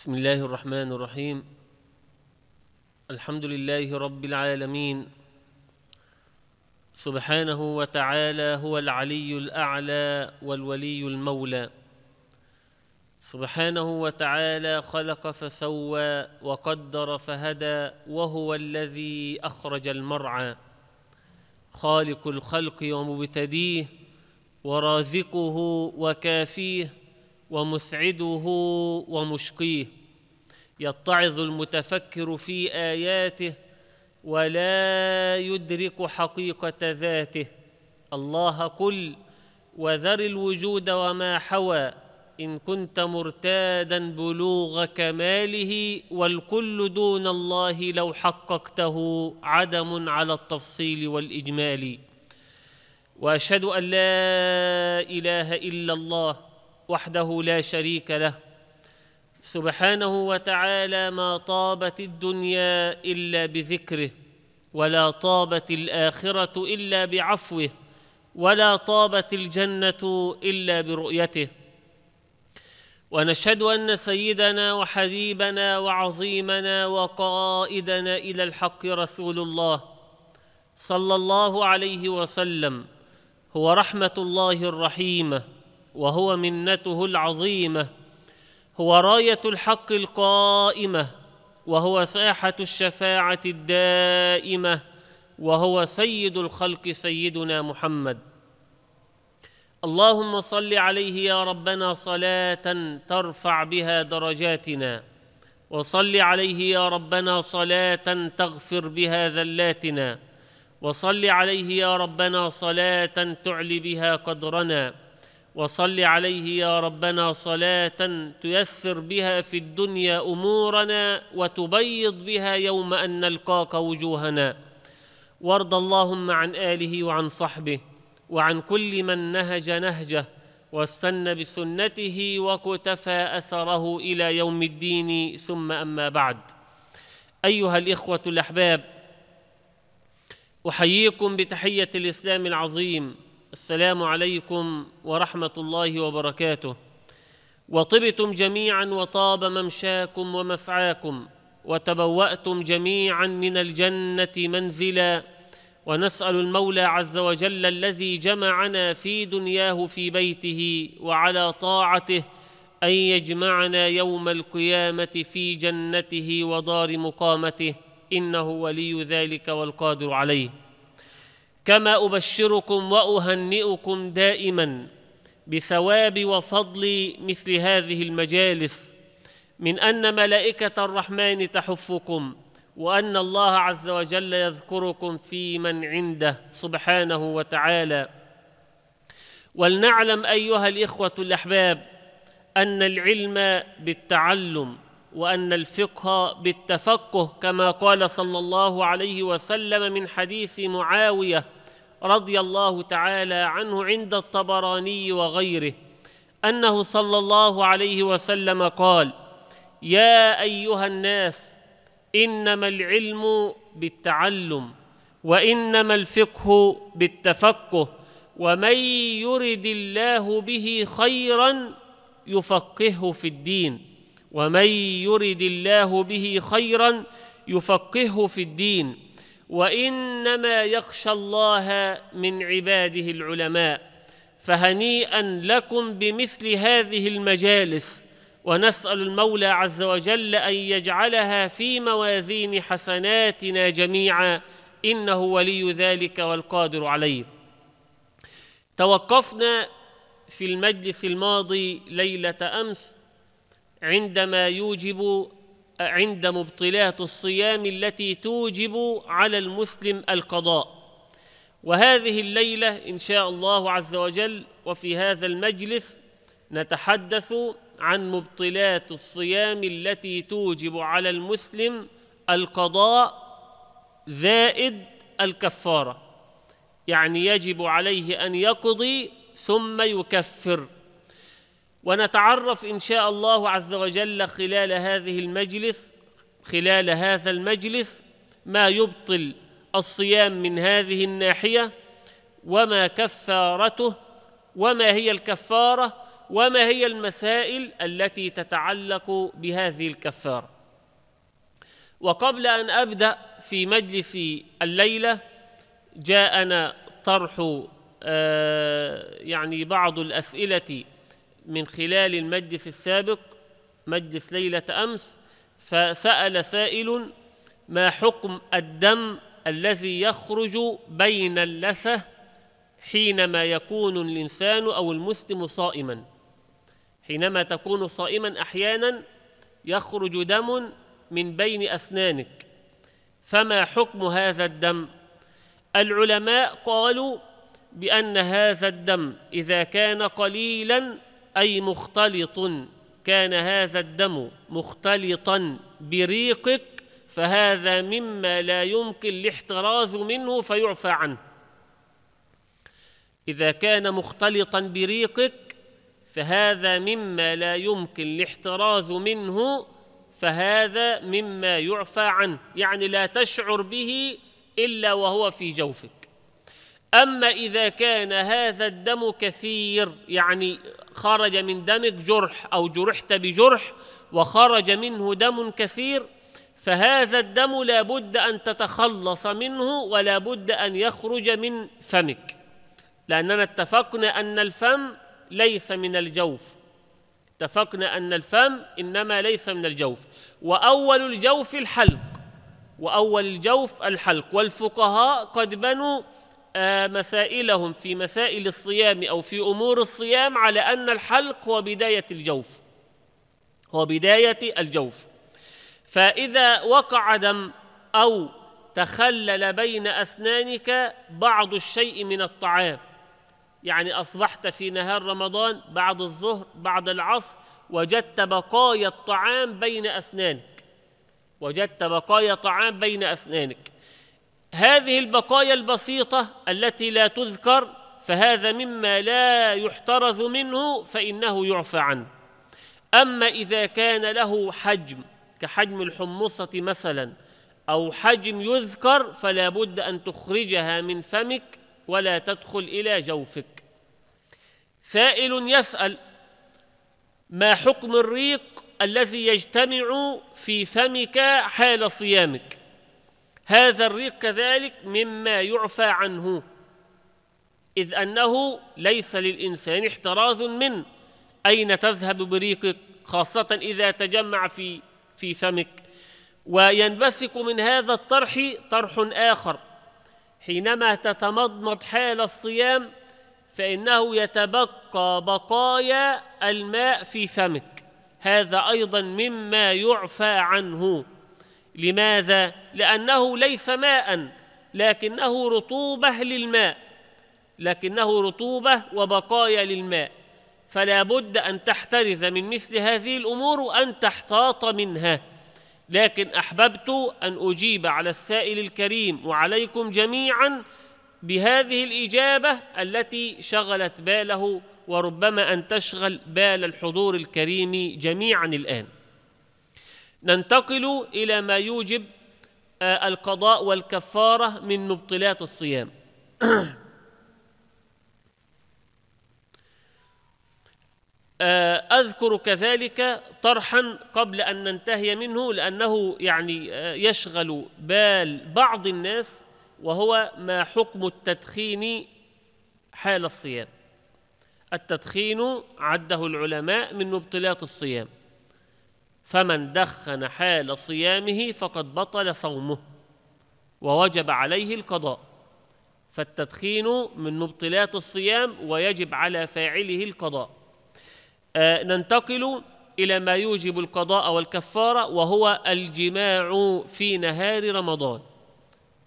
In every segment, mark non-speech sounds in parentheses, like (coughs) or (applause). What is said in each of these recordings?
بسم الله الرحمن الرحيم الحمد لله رب العالمين سبحانه وتعالى هو العلي الأعلى والولي المولى سبحانه وتعالى خلق فسوى وقدر فهدى وهو الذي أخرج المرعى خالق الخلق ومبتديه ورازقه وكافيه ومسعده ومشقيه يتعظ المتفكر في اياته ولا يدرك حقيقه ذاته الله كل وذر الوجود وما حوى ان كنت مرتادا بلوغ كماله والكل دون الله لو حققته عدم على التفصيل والاجمال واشهد ان لا اله الا الله وحده لا شريك له سبحانه وتعالى ما طابت الدنيا الا بذكره ولا طابت الاخره الا بعفوه ولا طابت الجنه الا برؤيته ونشهد ان سيدنا وحبيبنا وعظيمنا وقائدنا الى الحق رسول الله صلى الله عليه وسلم هو رحمه الله الرحيمه وهو منته العظيمه هو رايه الحق القائمه وهو ساحه الشفاعه الدائمه وهو سيد الخلق سيدنا محمد اللهم صل عليه يا ربنا صلاه ترفع بها درجاتنا وصل عليه يا ربنا صلاه تغفر بها ذلاتنا وصل عليه يا ربنا صلاه تعلي بها قدرنا وصل عليه يا ربنا صلاه تيسر بها في الدنيا امورنا وتبيض بها يوم ان نلقاك وجوهنا وارض اللهم عن اله وعن صحبه وعن كل من نهج نهجه واستنى بسنته وكتفى اثره الى يوم الدين ثم اما بعد ايها الاخوه الاحباب احييكم بتحيه الاسلام العظيم السلام عليكم ورحمة الله وبركاته وطبتم جميعا وطاب ممشاكم ومسعاكم وتبوأتم جميعا من الجنة منزلا ونسأل المولى عز وجل الذي جمعنا في دنياه في بيته وعلى طاعته أن يجمعنا يوم القيامة في جنته ودار مقامته إنه ولي ذلك والقادر عليه كما ابشركم واهنئكم دائما بثواب وفضل مثل هذه المجالس من ان ملائكه الرحمن تحفكم وان الله عز وجل يذكركم في من عنده سبحانه وتعالى ولنعلم ايها الاخوه الاحباب ان العلم بالتعلم وأن الفقه بالتفقه كما قال صلى الله عليه وسلم من حديث معاوية رضي الله تعالى عنه عند الطبراني وغيره أنه صلى الله عليه وسلم قال يا أيها الناس إنما العلم بالتعلم وإنما الفقه بالتفقه ومن يرد الله به خيرا يفقهه في الدين ومن يرد الله به خيرا يفقهه في الدين وانما يخشى الله من عباده العلماء فهنيئا لكم بمثل هذه المجالس ونسال المولى عز وجل ان يجعلها في موازين حسناتنا جميعا انه ولي ذلك والقادر عليه توقفنا في المجلس الماضي ليله امس عندما يوجب عند مبطلات الصيام التي توجب على المسلم القضاء وهذه الليله ان شاء الله عز وجل وفي هذا المجلس نتحدث عن مبطلات الصيام التي توجب على المسلم القضاء زائد الكفاره يعني يجب عليه ان يقضي ثم يكفر ونتعرف ان شاء الله عز وجل خلال هذه المجلس خلال هذا المجلس ما يبطل الصيام من هذه الناحيه وما كفارته وما هي الكفاره وما هي المسائل التي تتعلق بهذه الكفاره وقبل ان ابدا في مجلس الليله جاءنا طرح آه، يعني بعض الاسئله من خلال المجلس في السابق مجلس ليلة أمس فسأل سائل ما حكم الدم الذي يخرج بين اللثة حينما يكون الإنسان أو المسلم صائما حينما تكون صائما أحيانا يخرج دم من بين أسنانك فما حكم هذا الدم العلماء قالوا بأن هذا الدم إذا كان قليلا أي مختلط كان هذا الدم مختلطا بريقك فهذا مما لا يمكن الاحتراز منه فيعفى عنه إذا كان مختلطا بريقك فهذا مما لا يمكن الاحتراز منه فهذا مما يعفى عنه يعني لا تشعر به إلا وهو في جوفك أما إذا كان هذا الدم كثير يعني خرج من دمك جرح أو جرحت بجرح وخرج منه دم كثير فهذا الدم لا بد أن تتخلص منه ولا بد أن يخرج من فمك لأننا اتفقنا أن الفم ليس من الجوف اتفقنا أن الفم إنما ليس من الجوف وأول الجوف الحلق وأول الجوف الحلق والفقهاء قد بنوا مسائلهم في مسائل الصيام أو في أمور الصيام على أن الحلق هو بداية الجوف هو بداية الجوف فإذا وقع دم أو تخلل بين أسنانك بعض الشيء من الطعام يعني أصبحت في نهار رمضان بعد الظهر بعد العصر وجدت بقايا الطعام بين أسنانك وجدت بقايا طعام بين أسنانك هذه البقايا البسيطة التي لا تذكر فهذا مما لا يحترز منه فإنه يعفى عنه أما إذا كان له حجم كحجم الحمصة مثلا أو حجم يذكر فلا بد أن تخرجها من فمك ولا تدخل إلى جوفك سائل يسأل ما حكم الريق الذي يجتمع في فمك حال صيامك هذا الريق كذلك مما يعفى عنه إذ أنه ليس للإنسان احتراز من أين تذهب بريقك خاصة إذا تجمع في في فمك وينبثق من هذا الطرح طرح آخر حينما تتمضمض حال الصيام فإنه يتبقى بقايا الماء في فمك هذا أيضا مما يعفى عنه لماذا؟ لأنه ليس ماء لكنه رطوبة للماء لكنه رطوبة وبقايا للماء فلا بد أن تحترز من مثل هذه الأمور وأن تحتاط منها لكن أحببت أن أجيب على السائل الكريم وعليكم جميعا بهذه الإجابة التي شغلت باله وربما أن تشغل بال الحضور الكريم جميعا الآن ننتقل إلى ما يوجب آه، القضاء والكفارة من مبطلات الصيام (clears throat) آه، أذكر كذلك طرحا قبل أن ننتهي منه لأنه يعني آه، يشغل بال بعض الناس وهو ما حكم التدخين حال الصيام التدخين عده العلماء من مبطلات الصيام فمن دخن حال صيامه فقد بطل صومه ووجب عليه القضاء فالتدخين من مبطلات الصيام ويجب على فاعله القضاء آه ننتقل إلى ما يوجب القضاء والكفارة وهو الجماع في نهار رمضان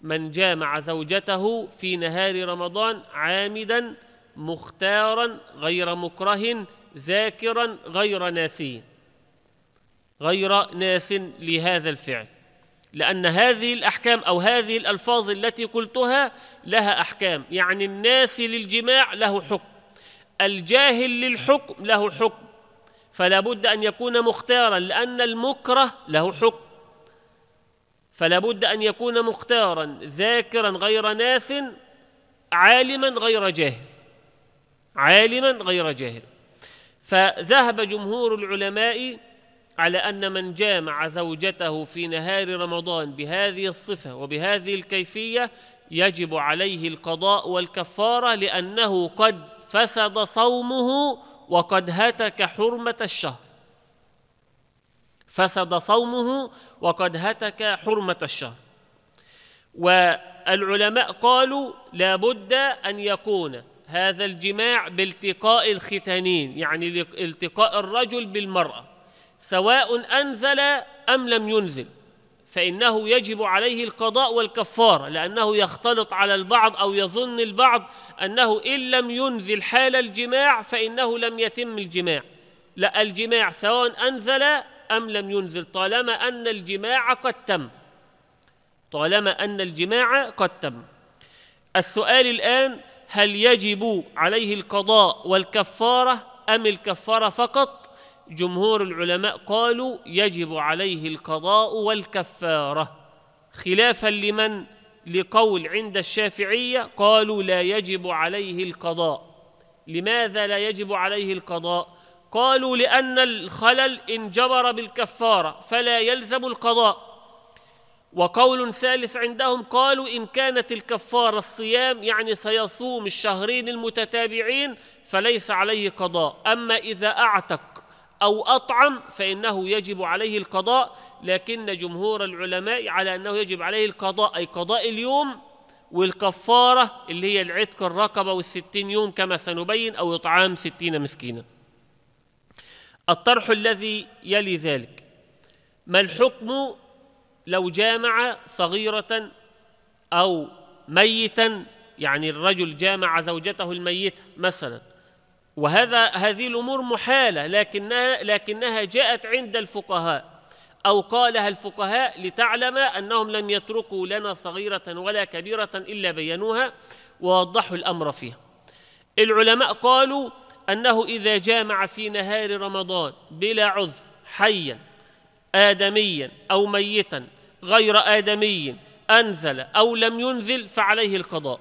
من جامع زوجته في نهار رمضان عامدا مختارا غير مكره ذاكرا غير ناسي غير ناس لهذا الفعل لأن هذه الأحكام أو هذه الألفاظ التي قلتها لها أحكام يعني الناس للجماع له حكم الجاهل للحكم له حكم فلا بد أن يكون مختارا لأن المكره له حكم فلا بد أن يكون مختارا ذاكرا غير ناس عالما غير جاهل عالما غير جاهل فذهب جمهور العلماء على أن من جامع زوجته في نهار رمضان بهذه الصفة وبهذه الكيفية يجب عليه القضاء والكفارة لأنه قد فسد صومه وقد هتك حرمة الشهر فسد صومه وقد هتك حرمة الشهر والعلماء قالوا لابد أن يكون هذا الجماع بالتقاء الختانين يعني التقاء الرجل بالمرأة سواء انزل ام لم ينزل فانه يجب عليه القضاء والكفاره لانه يختلط على البعض او يظن البعض انه ان لم ينزل حال الجماع فانه لم يتم الجماع لا الجماع سواء انزل ام لم ينزل طالما ان الجماع قد تم طالما ان الجماع قد تم السؤال الان هل يجب عليه القضاء والكفاره ام الكفاره فقط جمهور العلماء قالوا يجب عليه القضاء والكفاره خلافا لمن لقول عند الشافعيه قالوا لا يجب عليه القضاء لماذا لا يجب عليه القضاء قالوا لان الخلل ان جبر بالكفاره فلا يلزم القضاء وقول ثالث عندهم قالوا إن كانت الكفارة الصيام يعني سيصوم الشهرين المتتابعين فليس عليه قضاء أما إذا أعتق أو أطعم فإنه يجب عليه القضاء لكن جمهور العلماء على أنه يجب عليه القضاء أي قضاء اليوم والكفارة اللي هي العتق الرقبة والستين يوم كما سنبين أو إطعام ستين مسكينا الطرح الذي يلي ذلك ما الحكم لو جامع صغيرة أو ميتا يعني الرجل جامع زوجته الميتة مثلا وهذا هذه الأمور محالة لكنها لكنها جاءت عند الفقهاء أو قالها الفقهاء لتعلم أنهم لم يتركوا لنا صغيرة ولا كبيرة إلا بينوها ووضحوا الأمر فيها العلماء قالوا أنه إذا جامع في نهار رمضان بلا عذر حيا آدميا أو ميتا غير آدمي أنزل أو لم ينزل فعليه القضاء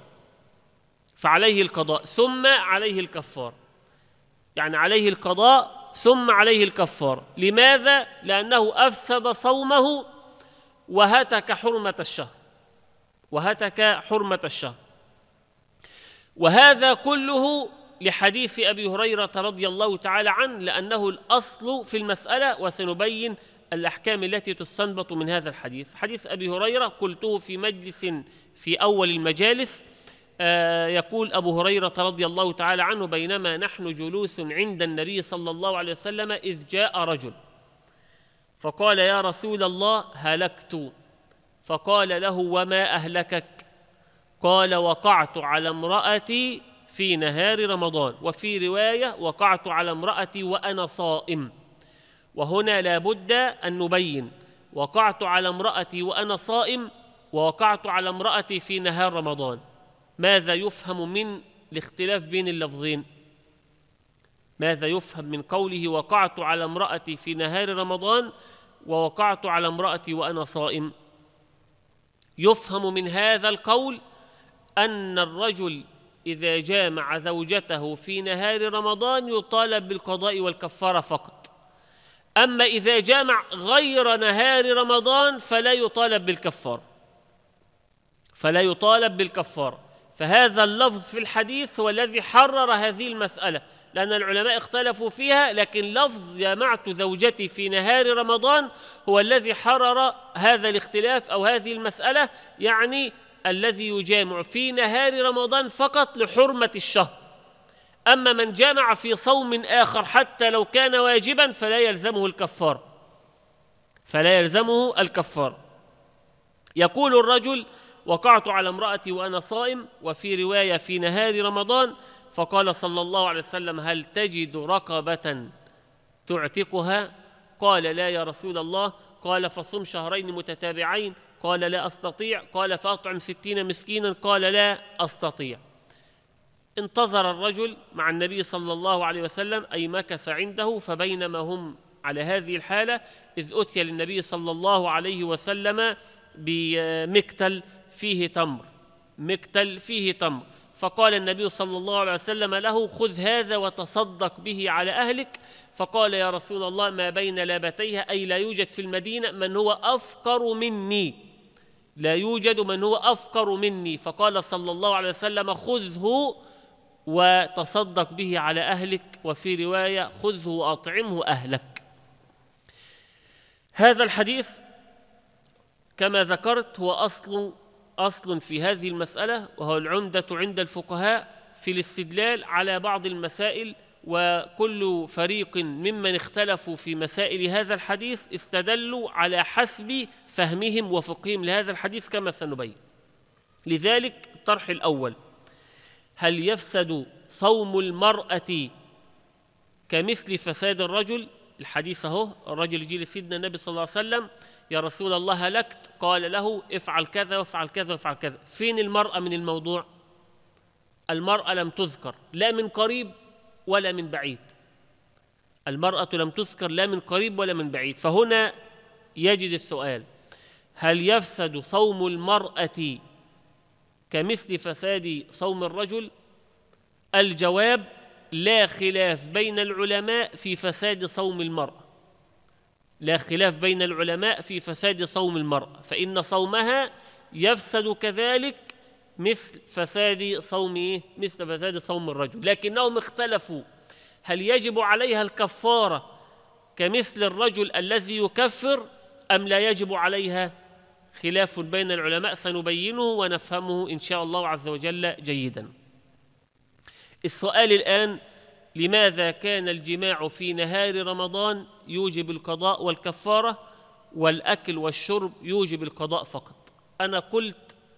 فعليه القضاء ثم عليه الكفارة يعني عليه القضاء ثم عليه الكفارة لماذا؟ لأنه أفسد صومه وهتك حرمة الشهر وهتك حرمة الشهر وهذا كله لحديث أبي هريرة رضي الله تعالى عنه لأنه الأصل في المسألة وسنبين الأحكام التي تستنبط من هذا الحديث حديث أبي هريرة قلته في مجلس في أول المجالس آه، يقول أبو هريرة رضي الله تعالى عنه بينما نحن جلوس عند النبي صلى الله عليه وسلم إذ جاء رجل فقال يا رسول الله هلكت فقال له وما أهلكك قال وقعت على امرأتي في نهار رمضان وفي رواية وقعت على امرأتي وأنا صائم وهنا لابد أن نبين وقعت على امرأتي وأنا صائم ووقعت على امرأتي في نهار رمضان ماذا يفهم من الاختلاف بين اللفظين ماذا يفهم من قوله وقعت على امرأتي في نهار رمضان ووقعت على امرأتي وأنا صائم يفهم من هذا القول أن الرجل إذا جامع زوجته في نهار رمضان يطالب بالقضاء والكفارة فقط أما إذا جامع غير نهار رمضان فلا يطالب بالكفارة فلا يطالب بالكفارة فهذا اللفظ في الحديث هو الذي حرر هذه المسألة لأن العلماء اختلفوا فيها لكن لفظ جمعت زوجتي في نهار رمضان هو الذي حرر هذا الاختلاف أو هذه المسألة يعني الذي يجامع في نهار رمضان فقط لحرمة الشهر أما من جامع في صوم آخر حتى لو كان واجبا فلا يلزمه الكفار فلا يلزمه الكفار يقول الرجل وقعت على امرأتي وأنا صائم وفي رواية في نهار رمضان فقال صلى الله عليه وسلم هل تجد رقبة تعتقها قال لا يا رسول الله قال فصم شهرين متتابعين قال لا أستطيع قال فأطعم ستين مسكينا قال لا أستطيع انتظر الرجل مع النبي صلى الله عليه وسلم أي مكث عنده فبينما هم على هذه الحالة إذ أتي للنبي صلى الله عليه وسلم بمكتل فيه تمر مكتل فيه تمر فقال النبي صلى الله عليه وسلم له خذ هذا وتصدق به على أهلك فقال يا رسول الله ما بين لابتيها أي لا يوجد في المدينة من هو أفقر مني لا يوجد من هو أفقر مني فقال صلى الله عليه وسلم خذه وتصدق به على أهلك وفي رواية خذه وأطعمه أهلك هذا الحديث كما ذكرت هو أصل أصل في هذه المسألة وهو العمدة عند الفقهاء في الاستدلال على بعض المسائل وكل فريق ممن اختلفوا في مسائل هذا الحديث استدلوا على حسب فهمهم وفقههم لهذا الحديث كما سنبين لذلك الطرح الأول هل يفسد صوم المرأة كمثل فساد الرجل الحديث اهو الرجل يجي لسيدنا النبي صلى الله عليه وسلم يا رسول الله هلكت قال له افعل كذا وافعل كذا وافعل كذا فين المرأة من الموضوع المرأة لم تذكر لا من قريب ولا من بعيد المرأة لم تذكر لا من قريب ولا من بعيد فهنا يجد السؤال هل يفسد صوم المرأة كمثل فساد صوم الرجل الجواب لا خلاف بين العلماء في فساد صوم المرأة لا خلاف بين العلماء في فساد صوم المرأة فإن صومها يفسد كذلك مثل فساد صوم إيه؟ مثل فساد صوم الرجل لكنهم اختلفوا هل يجب عليها الكفارة كمثل الرجل الذي يكفر أم لا يجب عليها خلاف بين العلماء سنبينه ونفهمه إن شاء الله عز وجل جيدا السؤال الآن لماذا كان الجماع في نهار رمضان يوجب القضاء والكفارة والأكل والشرب يوجب القضاء فقط أنا قلت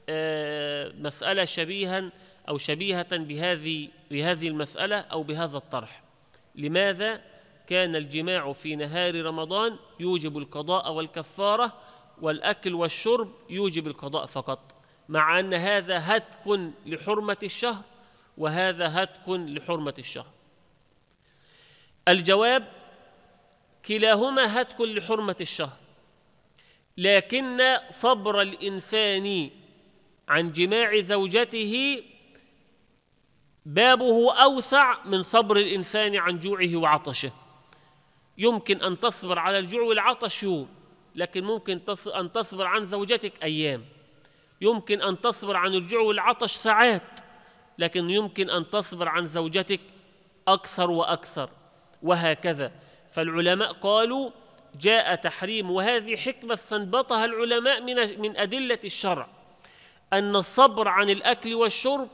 آه، مسألة شبيها أو شبيهة بهذه بهذه المسألة أو بهذا الطرح لماذا كان الجماع في نهار رمضان يوجب القضاء والكفارة والأكل والشرب يوجب القضاء فقط مع أن هذا هتك لحرمة الشهر وهذا هتك لحرمة الشهر الجواب كلاهما هتك لحرمة الشهر لكن صبر الإنسان عن جماع زوجته بابه أوسع من صبر الإنسان عن جوعه وعطشه يمكن أن تصبر على الجوع والعطش يوم لكن ممكن أن تصبر عن زوجتك أيام يمكن أن تصبر عن الجوع والعطش ساعات لكن يمكن أن تصبر عن زوجتك أكثر وأكثر وهكذا فالعلماء قالوا جاء تحريم وهذه حكمة استنبطها العلماء من من أدلة الشرع أن الصبر عن الأكل والشرب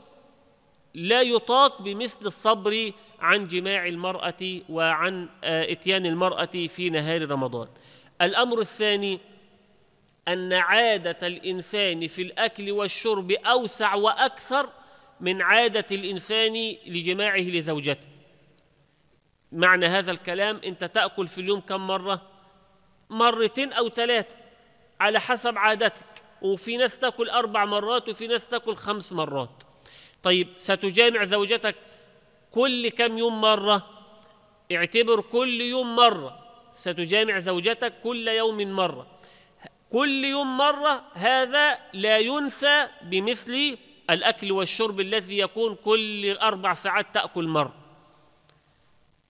لا يطاق بمثل الصبر عن جماع المرأة وعن آه، إتيان المرأة في نهار رمضان. الأمر الثاني أن عادة الإنسان في الأكل والشرب أوسع وأكثر من عادة الإنسان لجماعه لزوجته. معنى هذا الكلام انت تاكل في اليوم كم مره مرتين او ثلاثه على حسب عادتك وفي ناس تاكل اربع مرات وفي ناس تاكل خمس مرات طيب ستجامع زوجتك كل كم يوم مره اعتبر كل يوم مره ستجامع زوجتك كل يوم مره كل يوم مره هذا لا ينسى بمثل الاكل والشرب الذي يكون كل اربع ساعات تاكل مره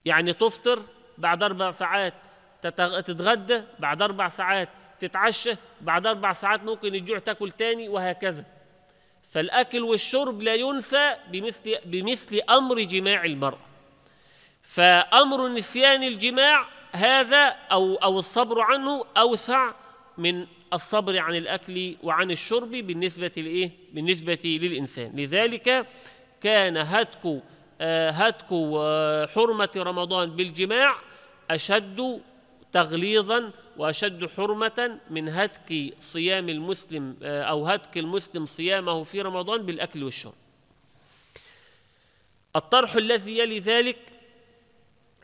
يعني تفطر بعد أربع ساعات تتغدى بعد أربع ساعات تتعشى بعد أربع ساعات ممكن الجوع تاكل تاني وهكذا فالأكل والشرب لا ينسى بمثل, بمثل أمر جماع المرأة فأمر نسيان الجماع هذا أو, أو الصبر عنه أوسع من الصبر عن الأكل وعن الشرب بالنسبة لإيه؟ بالنسبة للإنسان لذلك كان هتك هتك حرمة رمضان بالجماع أشد تغليظا وأشد حرمة من هتك صيام المسلم أو هتك المسلم صيامه في رمضان بالأكل والشرب الطرح الذي يلي ذلك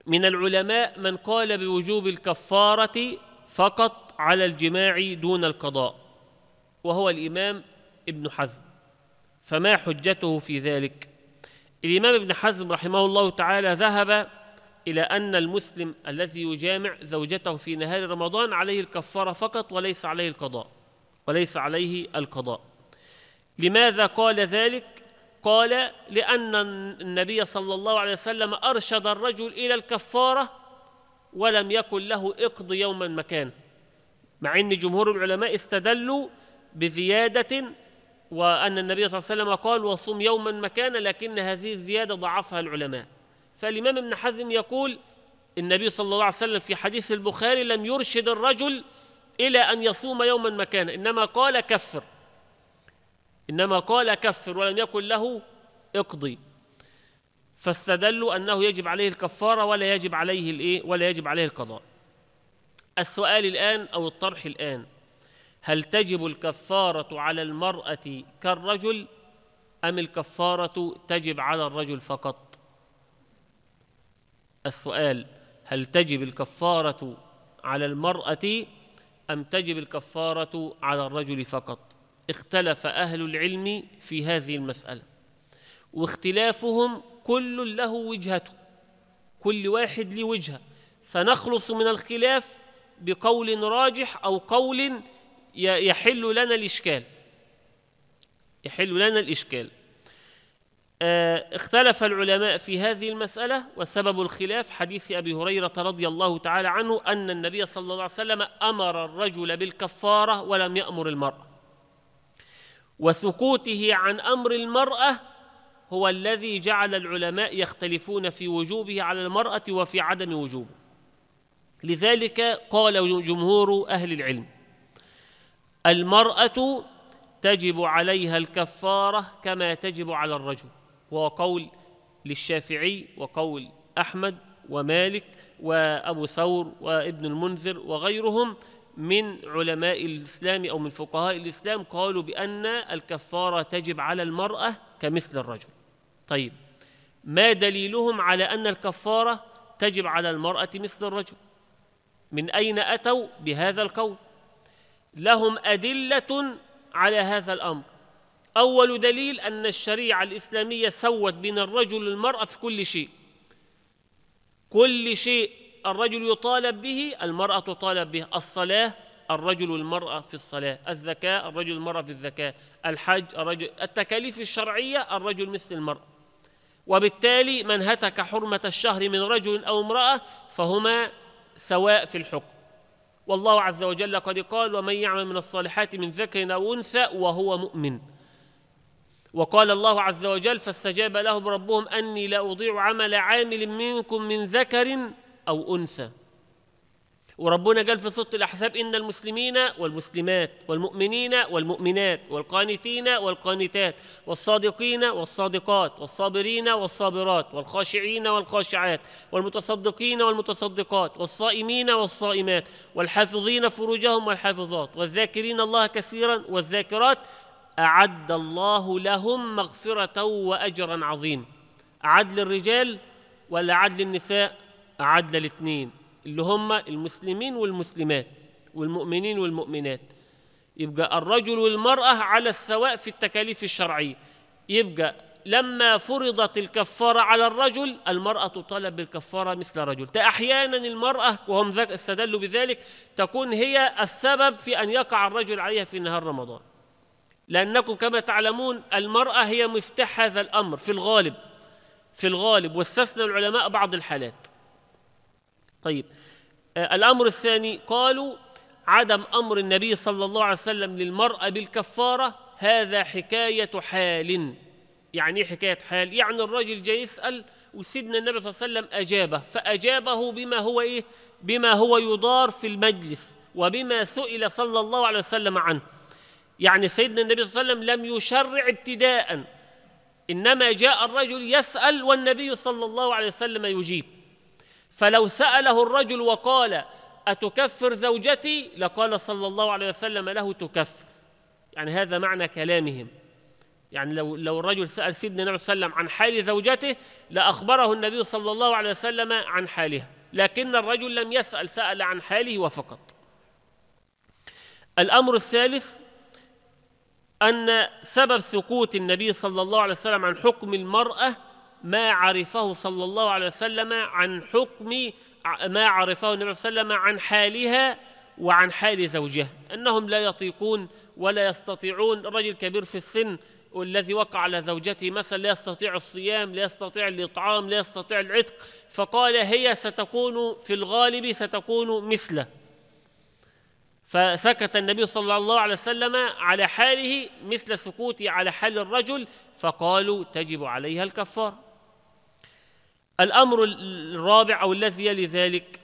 من العلماء من قال بوجوب الكفارة فقط على الجماع دون القضاء وهو الإمام ابن حزم فما حجته في ذلك؟ الإمام ابن حزم رحمه الله تعالى ذهب إلى أن المسلم الذي يجامع زوجته في نهار رمضان عليه الكفارة فقط وليس عليه القضاء وليس عليه القضاء لماذا قال ذلك؟ قال لأن النبي صلى الله عليه وسلم أرشد الرجل إلى الكفارة ولم يكن له اقض يوما مكان مع أن جمهور العلماء استدلوا بزيادة وأن النبي صلى الله عليه وسلم قال وصم يوما مكانا لكن هذه الزيادة ضعفها العلماء فالإمام ابن حزم يقول النبي صلى الله عليه وسلم في حديث البخاري لم يرشد الرجل إلى أن يصوم يوما مكانا إنما قال كفر إنما قال كفر ولم يقل له اقضي فاستدلوا أنه يجب عليه الكفارة ولا يجب عليه الإيه ولا يجب عليه القضاء السؤال الآن أو الطرح الآن هل تجب الكفارة على المرأة كالرجل أم الكفارة تجب على الرجل فقط السؤال هل تجب الكفارة على المرأة أم تجب الكفارة على الرجل فقط اختلف أهل العلم في هذه المسألة واختلافهم كل له وجهته كل واحد له وجهة فنخلص من الخلاف بقول راجح أو قول يحل لنا الإشكال يحل لنا الإشكال آه، اختلف العلماء في هذه المسألة وسبب الخلاف حديث أبي هريرة رضي الله تعالى عنه أن النبي صلى الله عليه وسلم أمر الرجل بالكفارة ولم يأمر المرأة وسكوته عن أمر المرأة هو الذي جعل العلماء يختلفون في وجوبه على المرأة وفي عدم وجوبه لذلك قال جمهور أهل العلم المرأة تجب عليها الكفارة كما تجب على الرجل وهو قول للشافعي وقول أحمد ومالك وأبو ثور وابن المنذر وغيرهم من علماء الإسلام أو من فقهاء الإسلام قالوا بأن الكفارة تجب على المرأة كمثل الرجل طيب ما دليلهم على أن الكفارة تجب على المرأة مثل الرجل من أين أتوا بهذا القول لهم أدلة على هذا الأمر أول دليل أن الشريعة الإسلامية سوت بين الرجل والمرأة في كل شيء كل شيء الرجل يطالب به المرأة تطالب به الصلاة الرجل والمرأة في الصلاة الزكاة الرجل والمرأة في الزكاة الحج الرجل التكاليف الشرعية الرجل مثل المرأة وبالتالي من هتك حرمة الشهر من رجل أو امرأة فهما سواء في الحكم والله عز وجل قد قال ومن يعمل من الصالحات من ذكر أو أنثى وهو مؤمن وقال الله عز وجل فاستجاب لهم ربهم أني لا أضيع عمل عامل منكم من ذكر أو أنثى وربنا قال في سورة الأحزاب إن المسلمين والمسلمات والمؤمنين والمؤمنات والقانتين والقانتات والصادقين والصادقات والصابرين والصابرات والخاشعين والخاشعات والمتصدقين والمتصدقات والصائمين والصائمات والحافظين فروجهم والحافظات والذاكرين الله كثيرا والذاكرات أعد الله لهم مغفرة وأجرا عظيما أعد للرجال ولا أعد للنساء أعد للاثنين اللي هم المسلمين والمسلمات والمؤمنين والمؤمنات يبقى الرجل والمرأة على السواء في التكاليف الشرعية يبقى لما فرضت الكفارة على الرجل المرأة تطالب بالكفارة مثل رجل أحيانا المرأة وهم استدلوا بذلك تكون هي السبب في أن يقع الرجل عليها في نهار رمضان لأنكم كما تعلمون المرأة هي مفتاح هذا الأمر في الغالب في الغالب واستثنى العلماء بعض الحالات طيب آه، الأمر الثاني قالوا عدم أمر النبي صلى الله عليه وسلم للمرأة بالكفارة هذا حكاية حال يعني إيه حكاية حال يعني الرجل جاي يسأل وسيدنا النبي صلى الله عليه وسلم أجابه فأجابه بما هو إيه بما هو يدار في المجلس وبما سئل صلى الله عليه وسلم عنه يعني سيدنا النبي صلى الله عليه وسلم لم يشرع ابتداء إنما جاء الرجل يسأل والنبي صلى الله عليه وسلم يجيب فلو سأله الرجل وقال أتكفر زوجتي لقال صلى الله عليه وسلم له تكفر يعني هذا معنى كلامهم يعني لو لو الرجل سأل سيدنا النبي صلى الله عليه وسلم عن حال زوجته لأخبره النبي صلى الله عليه وسلم عن حالها لكن الرجل لم يسأل سأل عن حاله وفقط الأمر الثالث أن سبب سكوت النبي صلى الله عليه وسلم عن حكم المرأة ما عرفه صلى الله عليه وسلم عن حكم ما عرفه النبي صلى الله عليه وسلم عن حالها وعن حال زوجها أنهم لا يطيقون ولا يستطيعون رجل كبير في السن والذي وقع على زوجته مثلا لا يستطيع الصيام لا يستطيع الإطعام لا يستطيع العتق فقال هي ستكون في الغالب ستكون مثله فسكت النبي صلى الله عليه وسلم على حاله مثل سكوته على حال الرجل فقالوا تجب عليها الكفاره الأمر الرابع أو الذي يلي ذلك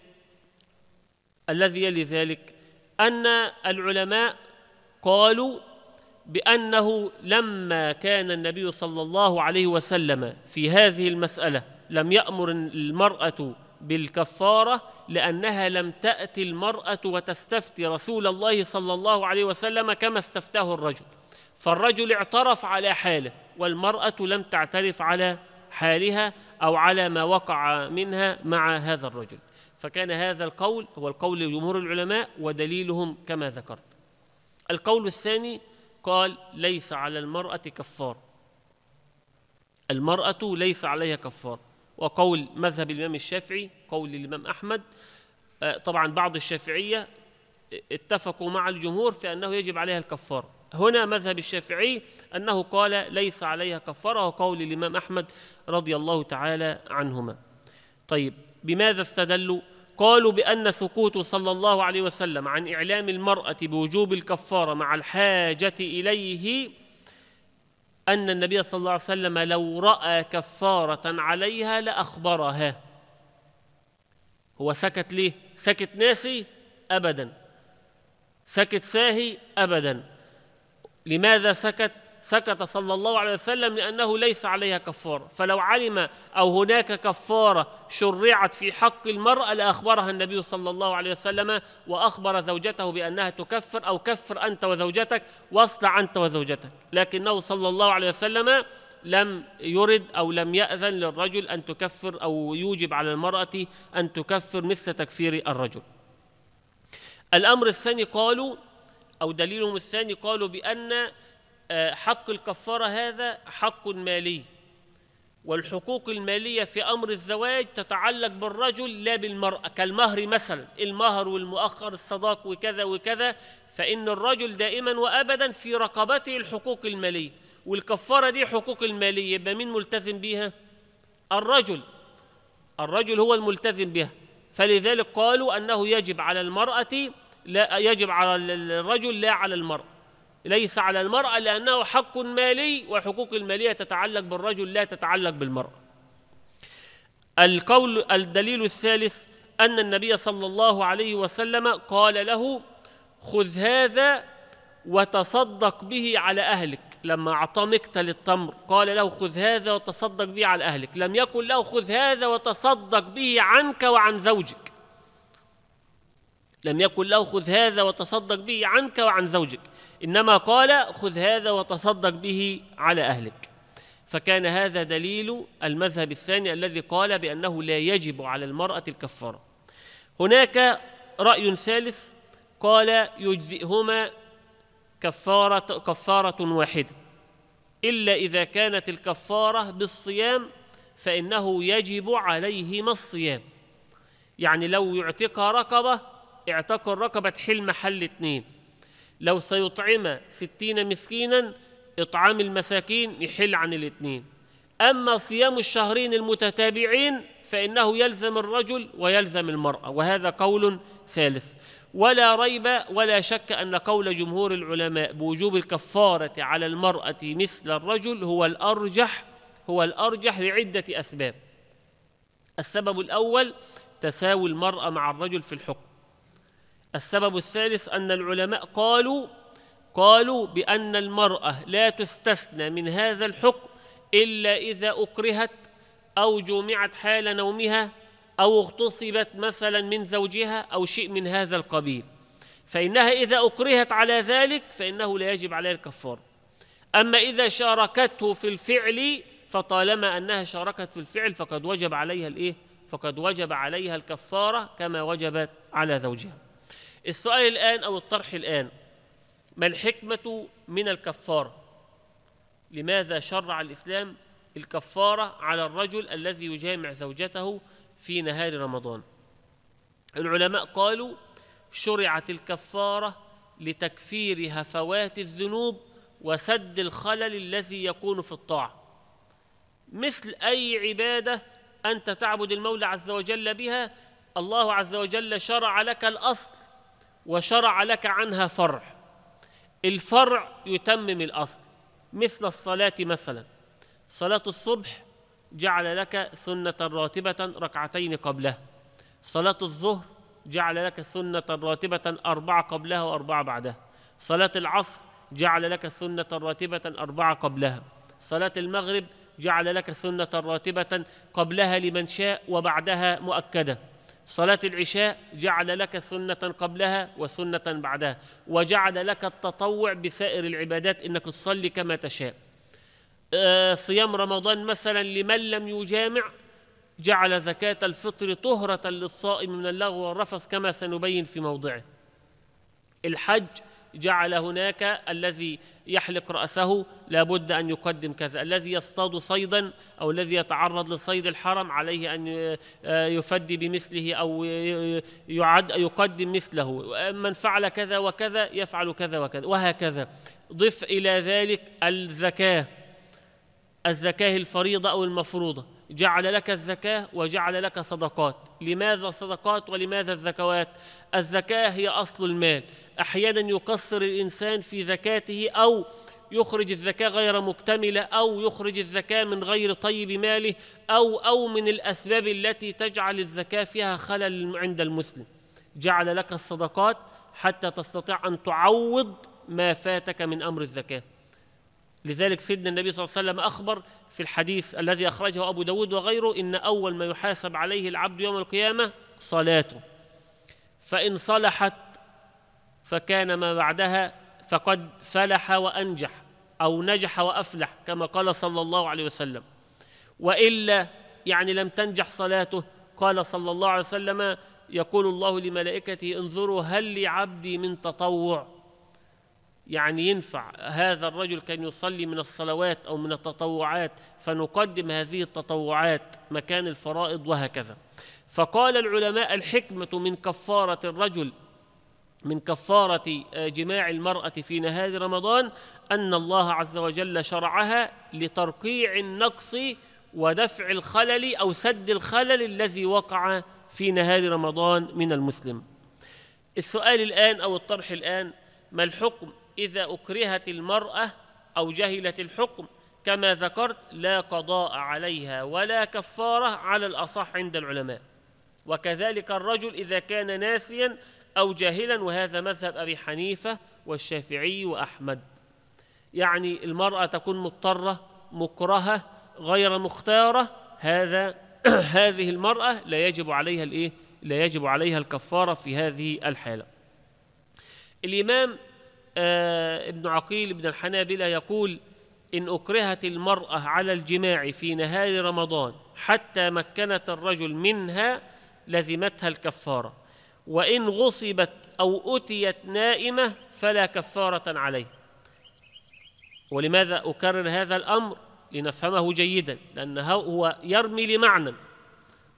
الذي يلي ذلك أن العلماء قالوا بأنه لما كان النبي صلى الله عليه وسلم في هذه المسألة لم يأمر المرأة بالكفارة لأنها لم تأتي المرأة وتستفتي رسول الله صلى الله عليه وسلم كما استفتاه الرجل فالرجل اعترف على حاله والمرأة لم تعترف على حالها أو على ما وقع منها مع هذا الرجل فكان هذا القول هو القول لجمهور العلماء ودليلهم كما ذكرت القول الثاني قال ليس على المرأة كفار المرأة ليس عليها كفار وقول مذهب الإمام الشافعي قول الإمام أحمد آه، طبعا بعض الشافعية اتفقوا مع الجمهور في أنه يجب عليها الكفارة هنا مذهب الشافعي أنه قال ليس عليها كفارة وقول الإمام أحمد رضي الله تعالى عنهما طيب بماذا استدلوا؟ قالوا بأن سكوت صلى الله عليه وسلم عن إعلام المرأة بوجوب الكفارة مع الحاجة إليه أن النبي صلى الله عليه وسلم لو رأى كفارة عليها لأخبرها هو سكت ليه؟ سكت ناسي؟ أبدا سكت ساهي؟ أبدا لماذا سكت سكت صلى الله عليه وسلم لأنه ليس عليها كفارة فلو علم أو هناك كفارة شرعت في حق المرأة لأخبرها النبي صلى الله عليه وسلم وأخبر زوجته بأنها تكفر أو كفر أنت وزوجتك واصنع أنت وزوجتك لكنه صلى الله عليه وسلم لم يرد أو لم يأذن للرجل أن تكفر أو يوجب على المرأة أن تكفر مثل تكفير الرجل الأمر الثاني قالوا أو دليلهم الثاني قالوا بأن آه، حق الكفارة هذا حق مالي والحقوق المالية في أمر الزواج تتعلق بالرجل لا بالمرأة كالمهر مثلا المهر والمؤخر الصداق وكذا وكذا فإن الرجل دائما وأبدا في رقبته الحقوق المالية والكفارة دي حقوق المالية يبقى مين ملتزم بها؟ الرجل الرجل هو الملتزم بها فلذلك قالوا أنه يجب على المرأة لا يجب على الرجل لا على المرأة ليس على المرأة لأنه حق مالي والحقوق المالية تتعلق بالرجل لا تتعلق بالمرأة القول الدليل الثالث أن النبي صلى الله عليه وسلم قال له خذ هذا وتصدق به على أهلك لما أعطى مكتل التمر قال له خذ هذا وتصدق به على أهلك لم يقل له خذ هذا وتصدق به عنك وعن زوجك لم يقل له خذ هذا وتصدق به عنك وعن زوجك انما قال خذ هذا وتصدق به على اهلك فكان هذا دليل المذهب الثاني الذي قال بانه لا يجب على المراه الكفاره هناك راي ثالث قال يجزئهما كفاره كفاره واحده الا اذا كانت الكفاره بالصيام فانه يجب عليهما الصيام يعني لو يعتق رقبه اعتق رقبة تحل محل اتنين لو سيطعم ستين مسكينا إطعام المساكين يحل عن الاتنين أما صيام الشهرين المتتابعين فإنه يلزم الرجل ويلزم المرأة وهذا قول ثالث ولا ريب ولا شك أن قول جمهور العلماء بوجوب الكفارة على المرأة مثل الرجل هو الأرجح هو الأرجح لعدة أسباب السبب الأول تساوي المرأة مع الرجل في الحكم السبب الثالث أن العلماء قالوا قالوا بأن المرأة لا تستثنى من هذا الحكم إلا إذا أكرهت أو جمعت حال نومها أو اغتصبت مثلا من زوجها أو شيء من هذا القبيل فإنها إذا أكرهت على ذلك فإنه لا يجب عليها الكفارة أما إذا شاركته في الفعل فطالما أنها شاركت في الفعل فقد وجب عليها الإيه؟ فقد وجب عليها الكفارة كما وجبت على زوجها السؤال الآن أو الطرح الآن ما الحكمة من الكفارة؟ لماذا شرع الإسلام الكفارة على الرجل الذي يجامع زوجته في نهار رمضان العلماء قالوا شرعت الكفارة لتكفير هفوات الذنوب وسد الخلل الذي يكون في الطاعة مثل أي عبادة أنت تعبد المولى عز وجل بها الله عز وجل شرع لك الأصل وشرع لك عنها فرع الفرع يتمم الأصل مثل الصلاة مثلا صلاة الصبح جعل لك سنة راتبة ركعتين قبلها صلاة الظهر جعل لك سنة راتبة أربعة قبلها وأربعة بعدها صلاة العصر جعل لك سنة راتبة أربعة قبلها صلاة المغرب جعل لك سنة راتبة قبلها لمن شاء وبعدها مؤكدة صلاة العشاء جعل لك سنة قبلها وسنة بعدها وجعل لك التطوع بسائر العبادات إنك تصلي كما تشاء آه، صيام رمضان مثلا لمن لم يجامع جعل زكاة الفطر طهرة للصائم من اللغو والرفث كما سنبين في موضعه الحج جعل هناك الذي يحلق رأسه لابد أن يقدم كذا الذي يصطاد صيدا أو الذي يتعرض لصيد الحرم عليه أن يفدي بمثله أو يعد يقدم مثله من فعل كذا وكذا يفعل كذا وكذا وهكذا ضف إلى ذلك الزكاة الزكاة الفريضة أو المفروضة جعل لك الزكاة وجعل لك صدقات لماذا الصدقات ولماذا الزكوات الزكاة هي أصل المال أحيانا يقصر الإنسان في زكاته أو يخرج الزكاة غير مكتملة أو يخرج الزكاة من غير طيب ماله أو أو من الأسباب التي تجعل الزكاة فيها خلل عند المسلم جعل لك الصدقات حتى تستطيع أن تعوض ما فاتك من أمر الزكاة لذلك سيدنا النبي صلى الله عليه وسلم أخبر في الحديث الذي أخرجه أبو داود وغيره إن أول ما يحاسب عليه العبد يوم القيامة صلاته فإن صلحت فكان ما بعدها فقد فلح وأنجح أو نجح وأفلح كما قال صلى الله عليه وسلم وإلا يعني لم تنجح صلاته قال صلى الله عليه وسلم يقول الله لملائكته انظروا هل لعبدي من تطوع يعني ينفع هذا الرجل كان يصلي من الصلوات او من التطوعات فنقدم هذه التطوعات مكان الفرائض وهكذا فقال العلماء الحكمه من كفاره الرجل من كفاره آه، جماع المراه في نهار رمضان ان الله عز وجل شرعها لترقيع النقص ودفع الخلل او سد الخلل الذي وقع في نهار رمضان من المسلم السؤال الان او الطرح الان ما الحكم إذا أكرهت المرأة أو جهلت الحكم كما ذكرت لا قضاء عليها ولا كفارة على الأصح عند العلماء وكذلك الرجل إذا كان ناسيا أو جاهلا وهذا مذهب أبي حنيفة والشافعي وأحمد يعني المرأة تكون مضطرة مكرهة غير مختارة هذا (clears throat) هذه المرأة لا يجب عليها الإيه؟ لا يجب عليها الكفارة في هذه الحالة الإمام آه، ابن عقيل بن الحنابلة يقول إن أكرهت المرأة على الجماع في نهار رمضان حتى مكنت الرجل منها لزمتها الكفارة وإن غصبت أو أتيت نائمة فلا كفارة عليه ولماذا أكرر هذا الأمر لنفهمه جيدا لأنه هو يرمي لمعنى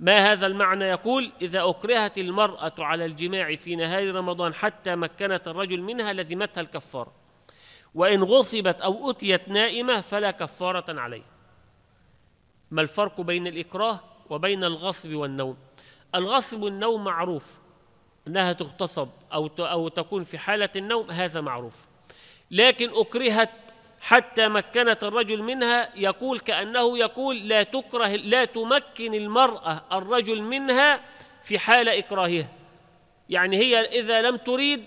ما هذا المعنى يقول إذا أكرهت المرأة على الجماع في نهار رمضان حتى مكنت الرجل منها لزمتها الكفارة وإن غصبت أو أتيت نائمة فلا كفارة عليه ما الفرق بين الإكراه وبين الغصب والنوم الغصب والنوم معروف أنها تغتصب أو أو تكون في حالة النوم هذا معروف لكن أكرهت حتى مكنت الرجل منها يقول كأنه يقول لا تكره لا تمكن المرأة الرجل منها في حال إكراهها يعني هي إذا لم تريد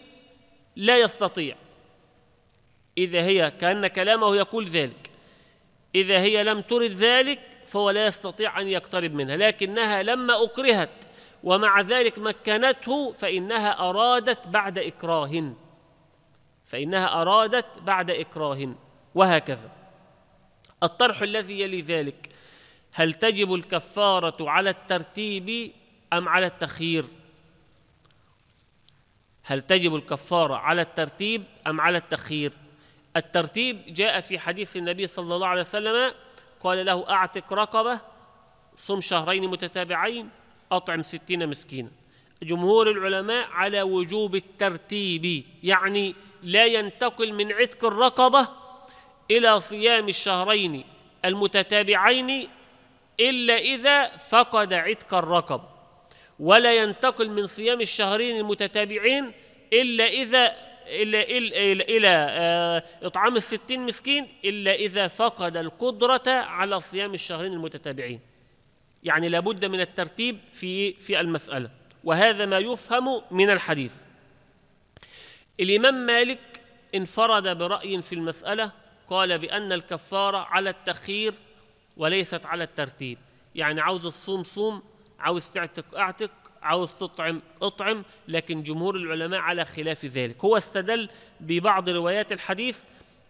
لا يستطيع إذا هي كأن كلامه يقول ذلك إذا هي لم ترد ذلك فهو لا يستطيع أن يقترب منها لكنها لما أكرهت ومع ذلك مكنته فإنها أرادت بعد إكراه فإنها أرادت بعد إكراه وهكذا الطرح الذي يلي ذلك هل تجب الكفارة على الترتيب أم على التخيير هل تجب الكفارة على الترتيب أم على التخيير الترتيب جاء في حديث النبي صلى الله عليه وسلم قال له أعتق رقبة صم شهرين متتابعين أطعم ستين مسكينا جمهور العلماء على وجوب الترتيب يعني لا ينتقل من عتق الرقبة إلى صيام الشهرين المتتابعين إلا إذا فقد عتق الرقب ولا ينتقل من صيام الشهرين المتتابعين إلا إذا إلا إلى, إلا آه، إلى إطعام الستين مسكين إلا إذا فقد القدرة على صيام الشهرين المتتابعين يعني لابد من الترتيب في في المسألة وهذا ما يفهم من الحديث الإمام مالك انفرد برأي في المسألة قال بأن الكفارة على التخيير وليست على الترتيب يعني عاوز الصوم صوم عاوز تعتق اعتق عاوز تطعم اطعم لكن جمهور العلماء على خلاف ذلك هو استدل ببعض روايات الحديث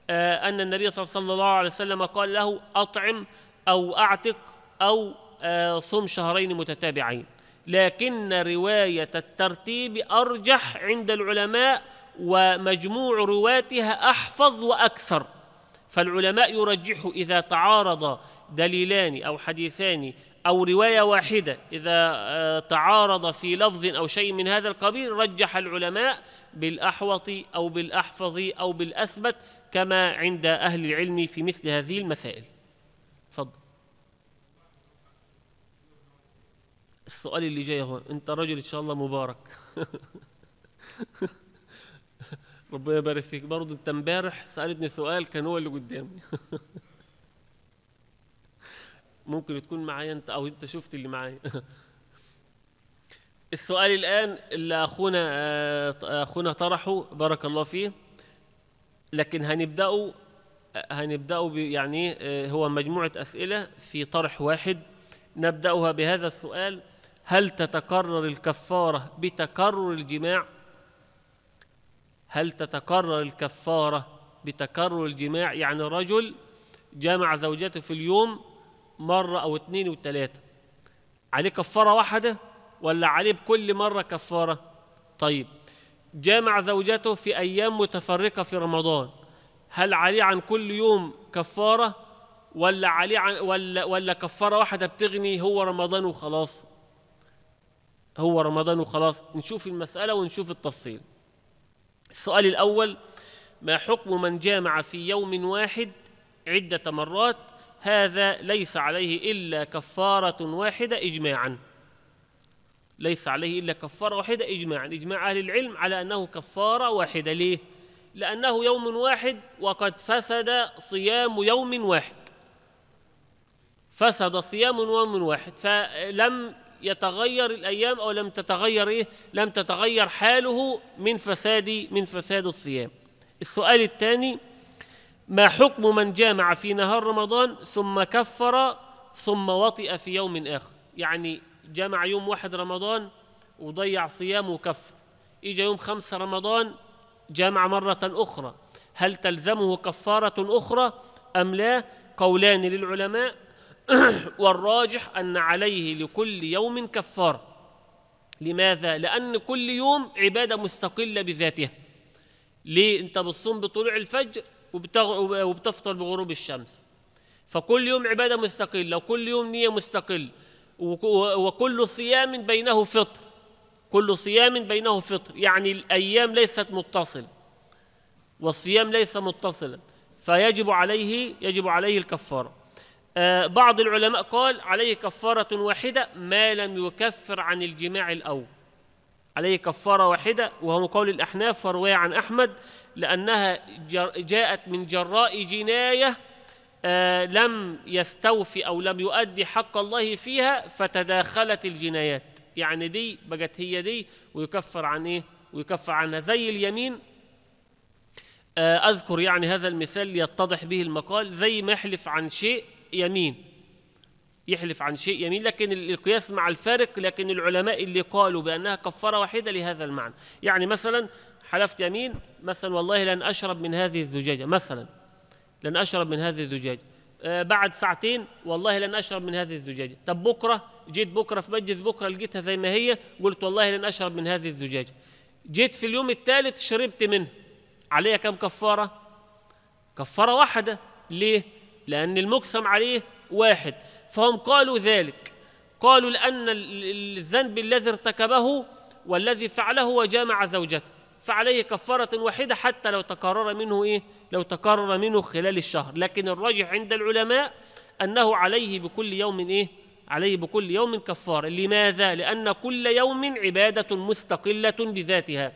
آه، أن النبي صلى الله عليه وسلم قال له أطعم أو أعتق أو آه، صوم شهرين متتابعين لكن رواية الترتيب أرجح عند العلماء ومجموع رواتها أحفظ وأكثر فالعلماء يرجح إذا تعارض دليلان أو حديثان أو رواية واحدة إذا آه، تعارض في لفظ أو شيء من هذا القبيل رجح العلماء بالأحوط أو بالأحفظ أو بالأثبت كما عند أهل العلم في مثل هذه المسائل تفضل السؤال اللي جاي هو أنت رجل إن شاء الله مبارك (laughs) ربنا يبارك فيك برضه انت امبارح سالتني سؤال كان هو اللي قدامي (laughs) ممكن تكون معايا انت او انت شفت اللي معايا (laughs) السؤال الان اللي اخونا آه، اخونا طرحه بارك الله فيه لكن هنبداه هنبداه يعني آه، هو مجموعه اسئله في طرح واحد نبداها بهذا السؤال هل تتكرر الكفاره بتكرر الجماع هل تتكرر الكفارة بتكرر الجماع يعني الرجل جامع زوجته في اليوم مرة أو اتنين وتلاتة عليه كفارة واحدة ولا عليه بكل مرة كفارة طيب جامع زوجته في أيام متفرقة في رمضان هل عليه عن كل يوم كفارة ولا عليه عن ولا ولا كفارة واحدة بتغني هو رمضان وخلاص هو رمضان وخلاص نشوف المسألة ونشوف التفصيل السؤال الأول ما حكم من جامع في يوم واحد عدة مرات هذا ليس عليه إلا كفارة واحدة إجماعا ليس عليه إلا كفارة واحدة إجماعا إجماع أهل العلم على أنه كفارة واحدة ليه؟ لأنه يوم واحد وقد فسد صيام يوم واحد فسد صيام يوم واحد فلم يتغير الايام او لم تتغير ايه لم تتغير حاله من فساد من فساد الصيام السؤال الثاني ما حكم من جامع في نهار رمضان ثم كفر ثم وطئ في يوم اخر يعني جامع يوم واحد رمضان وضيع صيام وكفر اجى يوم خمسة رمضان جامع مرة أخرى هل تلزمه كفارة أخرى أم لا قولان للعلماء (coughs) والراجح أن عليه لكل يوم كفارة لماذا؟ لأن كل يوم عبادة مستقلة بذاتها ليه؟ أنت بتصوم بطلوع الفجر وبتغ... وبتفطر بغروب الشمس فكل يوم عبادة مستقلة وكل يوم نية مستقلة وكل صيام بينه فطر كل صيام بينه فطر يعني الأيام ليست متصلة والصيام ليس متصلا فيجب عليه يجب عليه الكفاره آه، بعض العلماء قال عليه كفارة واحدة ما لم يكفر عن الجماع الأول عليه كفارة واحدة وهو قول الأحناف ورواية عن أحمد لأنها جاءت من جراء جناية آه، لم يستوفي أو لم يؤدي حق الله فيها فتداخلت الجنايات يعني دي بقت هي دي ويكفر عن إيه ويكفر عنها زي اليمين آه، أذكر يعني هذا المثال ليتضح به المقال زي ما يحلف عن شيء يمين يحلف عن شيء يمين لكن القياس مع الفارق لكن العلماء اللي قالوا بأنها كفارة واحدة لهذا المعنى يعني مثلا حلفت يمين مثلا والله لن أشرب من هذه الزجاجة مثلا لن أشرب من هذه الزجاجة آه، بعد ساعتين والله لن أشرب من هذه الزجاجة طب بكرة جيت بكرة في مجلس بكرة لقيتها زي ما هي قلت والله لن أشرب من هذه الزجاجة جيت في اليوم الثالث شربت منها عليها كم كفارة كفارة واحدة ليه لأن المقسم عليه واحد فهم قالوا ذلك قالوا لأن الذنب الذي ارتكبه والذي فعله وجامع زوجته فعليه كفارة واحدة حتى لو تكرر منه إيه؟ لو تكرر منه خلال الشهر لكن الراجح عند العلماء أنه عليه بكل يوم إيه؟ عليه بكل يوم كفارة لماذا؟ لأن كل يوم عبادة مستقلة بذاتها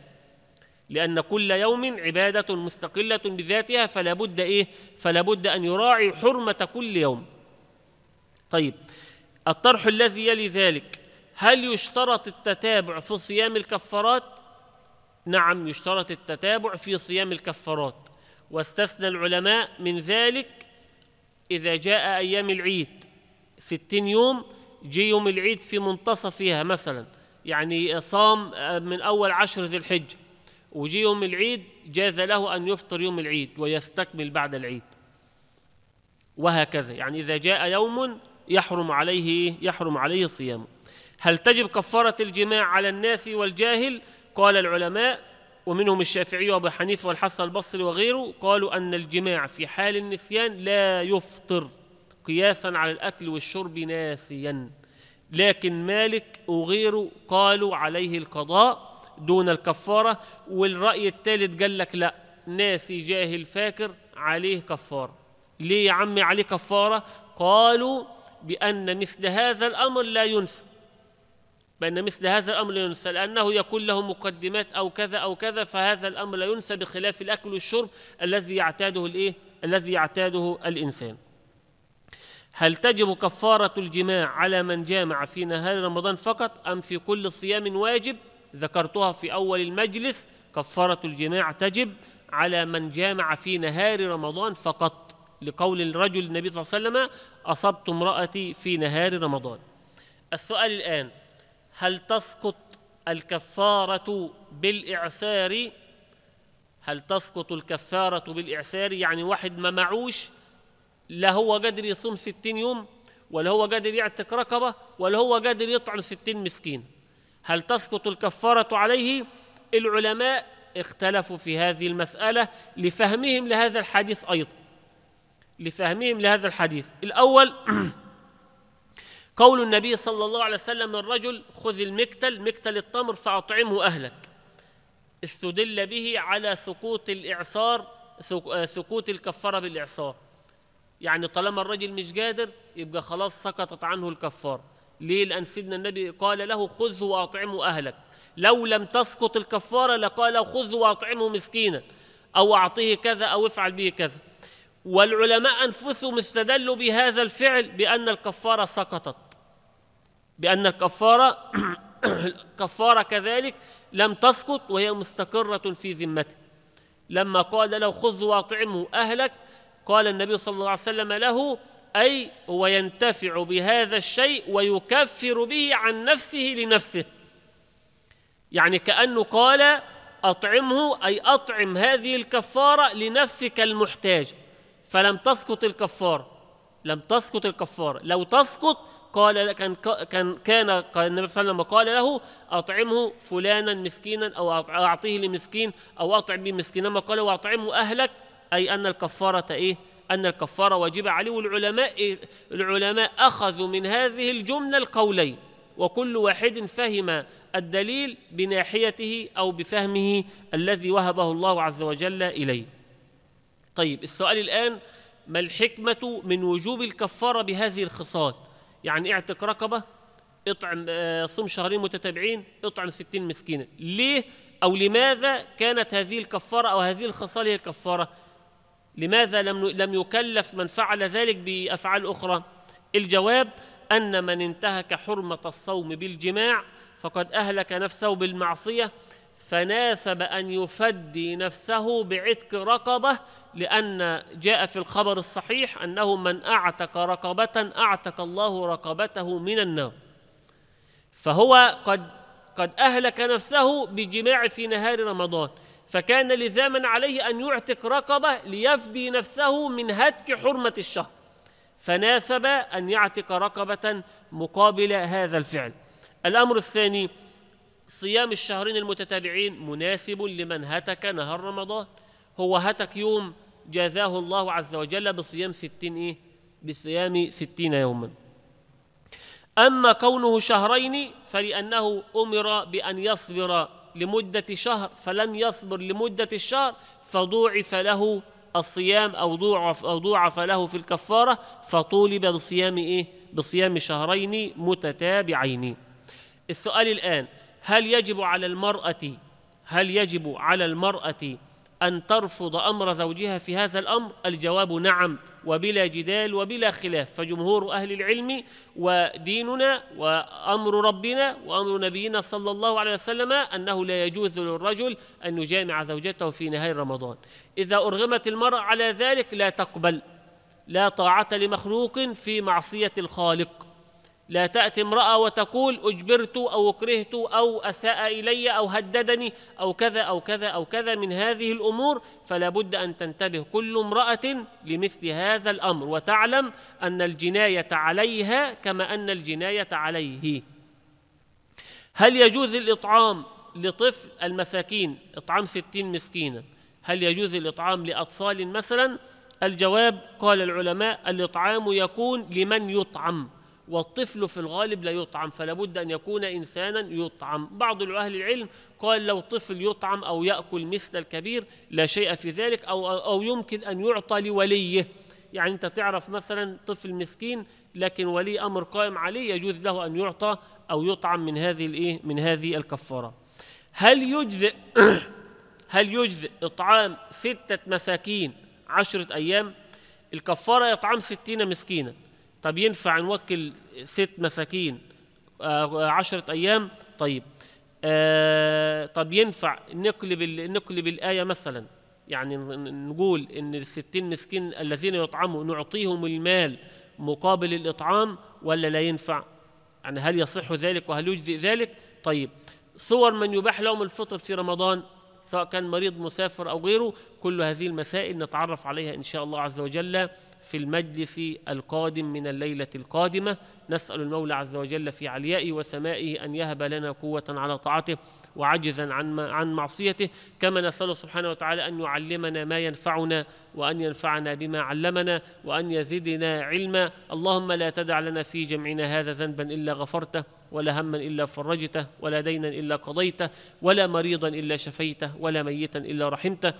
لأن كل يوم عبادة مستقلة بذاتها فلا بد إيه فلا بد أن يراعي حرمة كل يوم طيب الطرح الذي يلي ذلك هل يشترط التتابع في صيام الكفارات نعم يشترط التتابع في صيام الكفارات واستثنى العلماء من ذلك إذا جاء أيام العيد ستين يوم جي يوم العيد في منتصفها مثلا يعني صام من أول عشر ذي الحجة وجي يوم العيد جاز له أن يفطر يوم العيد ويستكمل بعد العيد وهكذا يعني إذا جاء يوم يحرم عليه يحرم عليه صيامه هل تجب كفارة الجماع على الناس والجاهل قال العلماء ومنهم الشافعي وابو حنيفه والحسن البصري وغيره قالوا ان الجماع في حال النسيان لا يفطر قياسا على الاكل والشرب ناسيا لكن مالك وغيره قالوا عليه القضاء دون الكفارة والرأي الثالث قال لك لا ناسي جاهل فاكر عليه كفارة ليه يا عمي عليه كفارة قالوا بأن مثل هذا الأمر لا ينسى بأن مثل هذا الأمر لا ينسى لأنه يكون له مقدمات أو كذا أو كذا فهذا الأمر لا ينسى بخلاف الأكل والشرب الذي يعتاده الإيه؟ الذي يعتاده الإنسان هل تجب كفارة الجماع على من جامع في نهار رمضان فقط أم في كل صيام واجب؟ ذكرتها في أول المجلس كفارة الجماع تجب على من جامع في نهار رمضان فقط لقول الرجل النبي صلى الله عليه وسلم أصبت امرأتي في نهار رمضان السؤال الآن هل تسقط الكفارة بالإعسار هل تسقط الكفارة بالإعسار يعني واحد ما معوش لا هو قادر يصوم ستين يوم ولا هو قادر يعتق رقبة ولا هو قادر يطعم ستين مسكين هل تسقط الكفارة عليه؟ العلماء اختلفوا في هذه المسألة لفهمهم لهذا الحديث أيضا لفهمهم لهذا الحديث الأول (clears throat) قول النبي صلى الله عليه وسلم الرجل خذ المكتل مكتل التمر فأطعمه أهلك استدل به على سقوط الإعصار آه، سقوط الكفارة بالإعصار يعني طالما الرجل مش قادر يبقى خلاص سقطت عنه الكفارة ليه لأن سيدنا النبي قال له خذ وأطعمه أهلك لو لم تسقط الكفارة لقال خذ وأطعمه مسكينا أو أعطيه كذا أو افعل به كذا والعلماء أنفسهم استدلوا بهذا الفعل بأن الكفارة سقطت بأن الكفارة (coughs) كفارة كذلك لم تسقط وهي مستقرة في ذمته لما قال له خذ وأطعمه أهلك قال النبي صلى الله عليه وسلم له أي هو ينتفع بهذا الشيء ويكفر به عن نفسه لنفسه يعني كأنه قال أطعمه أي أطعم هذه الكفارة لنفسك المحتاج فلم تسقط الكفارة لم تسقط الكفارة لو تسقط قال كان كان كان النبي صلى الله عليه وسلم قال له اطعمه فلانا مسكينا او اعطيه لمسكين او اطعم به مسكينا ما قال واطعمه اهلك اي ان الكفاره ايه؟ أن الكفارة واجبة عليه والعلماء العلماء أخذوا من هذه الجملة القولين وكل واحد فهم الدليل بناحيته أو بفهمه الذي وهبه الله عز وجل إليه طيب السؤال الآن ما الحكمة من وجوب الكفارة بهذه الخصال يعني اعتق رقبة اطعم آه، صم شهرين متتابعين اطعم ستين مسكينا ليه أو لماذا كانت هذه الكفارة أو هذه الخصال هي الكفارة لماذا لم لم يكلف من فعل ذلك بافعال اخرى الجواب ان من انتهك حرمه الصوم بالجماع فقد اهلك نفسه بالمعصيه فناسب ان يفدي نفسه بعتق رقبه لان جاء في الخبر الصحيح انه من اعتق رقبه اعتق الله رقبته من النار فهو قد قد اهلك نفسه بجماع في نهار رمضان فكان لزاما عليه أن يعتق رقبة ليفدي نفسه من هتك حرمة الشهر فناسب أن يعتق رقبة مقابل هذا الفعل الأمر الثاني صيام الشهرين المتتابعين مناسب لمن هتك نهار رمضان هو هتك يوم جازاه الله عز وجل بصيام ستين إيه؟ بصيام ستين يوما أما كونه شهرين فلأنه أمر بأن يصبر لمدة شهر فلم يصبر لمدة الشهر فضوعف له الصيام أو ضعف, أو ضعف له في الكفارة فطولب بصيام إيه؟ بصيام شهرين متتابعين السؤال الآن هل يجب على المرأة هل يجب على المرأة أن ترفض أمر زوجها في هذا الأمر؟ الجواب نعم وبلا جدال وبلا خلاف فجمهور أهل العلم وديننا وأمر ربنا وأمر نبينا صلى الله عليه وسلم أنه لا يجوز للرجل أن يجامع زوجته في نهاية رمضان إذا أرغمت المرأة على ذلك لا تقبل لا طاعة لمخلوق في معصية الخالق لا تأتي امرأة وتقول أجبرت أو أكرهت أو أساء إلي أو هددني أو كذا أو كذا أو كذا من هذه الأمور فلا بد أن تنتبه كل امرأة لمثل هذا الأمر وتعلم أن الجناية عليها كما أن الجناية عليه هل يجوز الإطعام لطفل المساكين إطعام ستين مسكينا هل يجوز الإطعام لأطفال مثلا الجواب قال العلماء الإطعام يكون لمن يطعم والطفل في الغالب لا يطعم فلا بد أن يكون إنسانا يطعم بعض أهل العلم قال لو طفل يطعم أو يأكل مثل الكبير لا شيء في ذلك أو, أو يمكن أن يعطى لوليه يعني أنت تعرف مثلا طفل مسكين لكن ولي أمر قائم عليه يجوز له أن يعطى أو يطعم من هذه الإيه من هذه الكفارة هل يجزئ (clears throat) هل يجزئ إطعام ستة مساكين عشرة أيام الكفارة يطعم ستين مسكينا طب ينفع نوكل ست مساكين آه، عشرة أيام طيب آه، طب ينفع نقلب نقلب الآية مثلا يعني نقول إن الستين مسكين الذين يطعموا نعطيهم المال مقابل الإطعام ولا لا ينفع؟ يعني هل يصح ذلك وهل يجزئ ذلك؟ طيب صور من يباح لهم الفطر في رمضان سواء كان مريض مسافر أو غيره كل هذه المسائل نتعرف عليها إن شاء الله عز وجل في المجلس القادم من الليلة القادمة نسأل المولى عز وجل في عليائه وسمائه أن يهب لنا قوة على طاعته وعجزا عن عن معصيته كما نسأل سبحانه وتعالى أن يعلمنا ما ينفعنا وأن ينفعنا بما علمنا وأن يزدنا علما اللهم لا تدع لنا في جمعنا هذا ذنبا إلا غفرته ولا هما إلا فرجته ولا دينا إلا قضيته ولا مريضا إلا شفيته ولا ميتا إلا رحمته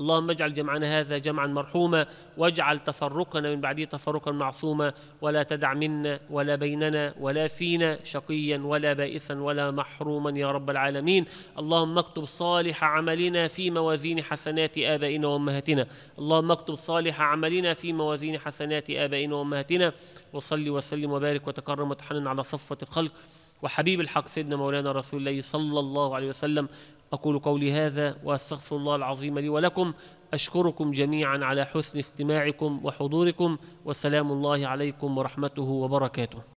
اللهم اجعل جمعنا هذا جمعا مرحوما واجعل تفرقنا من بعده تفرقا معصوما ولا تدع منا ولا بيننا ولا فينا شقيا ولا بائسا ولا محروما يا رب العالمين اللهم اكتب صالح عملنا في موازين حسنات آبائنا وأمهاتنا اللهم اكتب صالح عملنا في موازين حسنات آبائنا وأمهاتنا وصلي وسلم وبارك وتكرم وتحنن على صفوة الخلق وحبيب الحق سيدنا مولانا رسول الله صلى الله عليه وسلم أقول قولي هذا وأستغفر الله العظيم لي ولكم أشكركم جميعا على حسن استماعكم وحضوركم والسلام الله عليكم ورحمته وبركاته